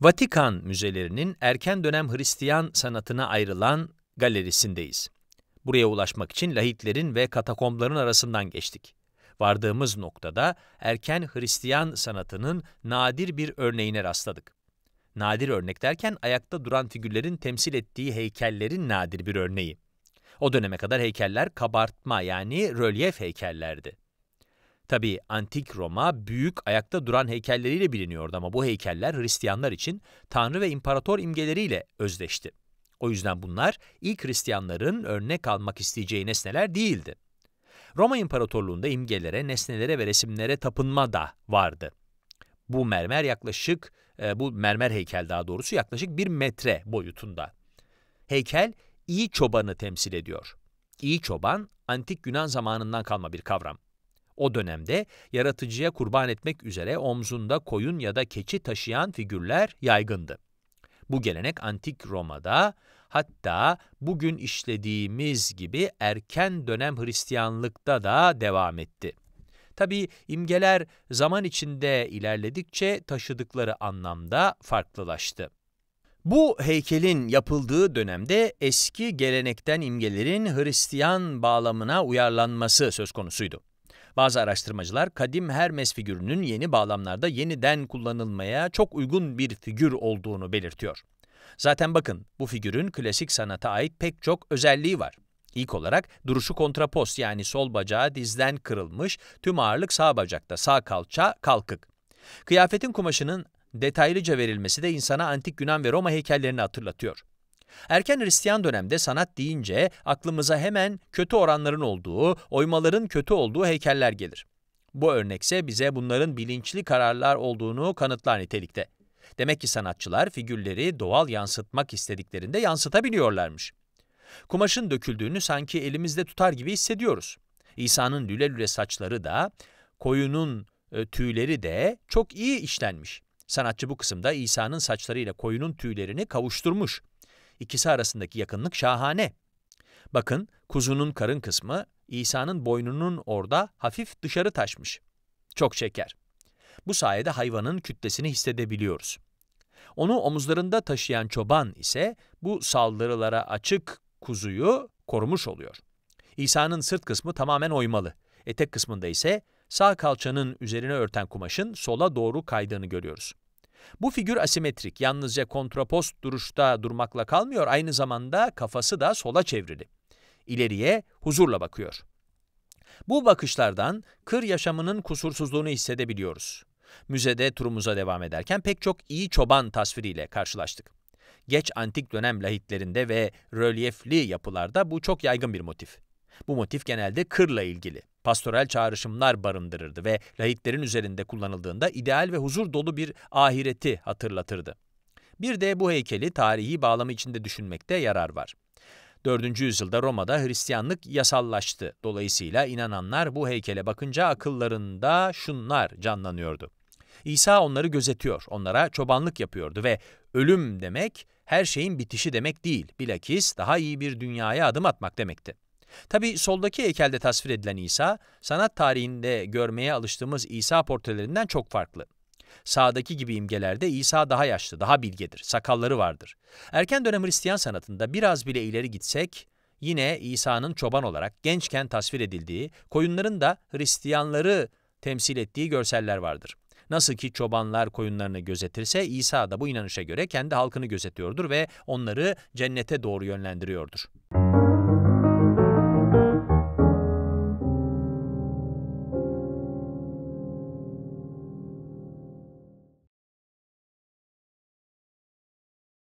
Vatikan müzelerinin erken dönem Hristiyan sanatına ayrılan galerisindeyiz. Buraya ulaşmak için lahitlerin ve katakombların arasından geçtik. Vardığımız noktada erken Hristiyan sanatının nadir bir örneğine rastladık. Nadir örnek derken ayakta duran figürlerin temsil ettiği heykellerin nadir bir örneği. O döneme kadar heykeller kabartma yani rölyef heykellerdi. Tabi antik Roma büyük ayakta duran heykelleriyle biliniyordu ama bu heykeller Hristiyanlar için tanrı ve imparator imgeleriyle özdeşti. O yüzden bunlar ilk Hristiyanların örnek almak isteyeceği nesneler değildi. Roma İmparatorluğu'nda imgelere, nesnelere ve resimlere tapınma da vardı. Bu mermer yaklaşık, e, bu mermer heykel daha doğrusu yaklaşık bir metre boyutunda. Heykel iyi çobanı temsil ediyor. İyi çoban, antik Yunan zamanından kalma bir kavram. O dönemde yaratıcıya kurban etmek üzere omzunda koyun ya da keçi taşıyan figürler yaygındı. Bu gelenek antik Roma'da hatta bugün işlediğimiz gibi erken dönem Hristiyanlıkta da devam etti. Tabi imgeler zaman içinde ilerledikçe taşıdıkları anlamda farklılaştı. Bu heykelin yapıldığı dönemde eski gelenekten imgelerin Hristiyan bağlamına uyarlanması söz konusuydu. Bazı araştırmacılar kadim Hermes figürünün yeni bağlamlarda yeniden kullanılmaya çok uygun bir figür olduğunu belirtiyor. Zaten bakın bu figürün klasik sanata ait pek çok özelliği var. İlk olarak duruşu kontrapost yani sol bacağı dizden kırılmış, tüm ağırlık sağ bacakta, sağ kalça kalkık. Kıyafetin kumaşının detaylıca verilmesi de insana antik Yunan ve Roma heykellerini hatırlatıyor. Erken Hristiyan dönemde sanat deyince aklımıza hemen kötü oranların olduğu, oymaların kötü olduğu heykeller gelir. Bu örnekse bize bunların bilinçli kararlar olduğunu kanıtlar nitelikte. Demek ki sanatçılar figürleri doğal yansıtmak istediklerinde yansıtabiliyorlarmış. Kumaşın döküldüğünü sanki elimizde tutar gibi hissediyoruz. İsa'nın lüle lüle saçları da, koyunun e, tüyleri de çok iyi işlenmiş. Sanatçı bu kısımda İsa'nın saçlarıyla koyunun tüylerini kavuşturmuş. İkisi arasındaki yakınlık şahane. Bakın kuzunun karın kısmı İsa'nın boynunun orada hafif dışarı taşmış. Çok şeker. Bu sayede hayvanın kütlesini hissedebiliyoruz. Onu omuzlarında taşıyan çoban ise bu saldırılara açık kuzuyu korumuş oluyor. İsa'nın sırt kısmı tamamen oymalı. Etek kısmında ise sağ kalçanın üzerine örten kumaşın sola doğru kaydığını görüyoruz. Bu figür asimetrik, yalnızca kontrapost duruşta durmakla kalmıyor, aynı zamanda kafası da sola çevrili. İleriye huzurla bakıyor. Bu bakışlardan kır yaşamının kusursuzluğunu hissedebiliyoruz. Müzede turumuza devam ederken pek çok iyi çoban tasviriyle karşılaştık. Geç antik dönem lahitlerinde ve rölyefli yapılarda bu çok yaygın bir motif. Bu motif genelde kırla ilgili. Pastoral çağrışımlar barındırırdı ve lahitlerin üzerinde kullanıldığında ideal ve huzur dolu bir ahireti hatırlatırdı. Bir de bu heykeli tarihi bağlamı içinde düşünmekte yarar var. 4. yüzyılda Roma'da Hristiyanlık yasallaştı. Dolayısıyla inananlar bu heykele bakınca akıllarında şunlar canlanıyordu. İsa onları gözetiyor, onlara çobanlık yapıyordu ve ölüm demek her şeyin bitişi demek değil, bilakis daha iyi bir dünyaya adım atmak demekti. Tabi soldaki heykelde tasvir edilen İsa, sanat tarihinde görmeye alıştığımız İsa portrelerinden çok farklı. Sağdaki gibi imgelerde İsa daha yaşlı, daha bilgedir, sakalları vardır. Erken dönem Hristiyan sanatında biraz bile ileri gitsek, yine İsa'nın çoban olarak gençken tasvir edildiği, koyunların da Hristiyanları temsil ettiği görseller vardır. Nasıl ki çobanlar koyunlarını gözetirse İsa da bu inanışa göre kendi halkını gözetiyordur ve onları cennete doğru yönlendiriyordur.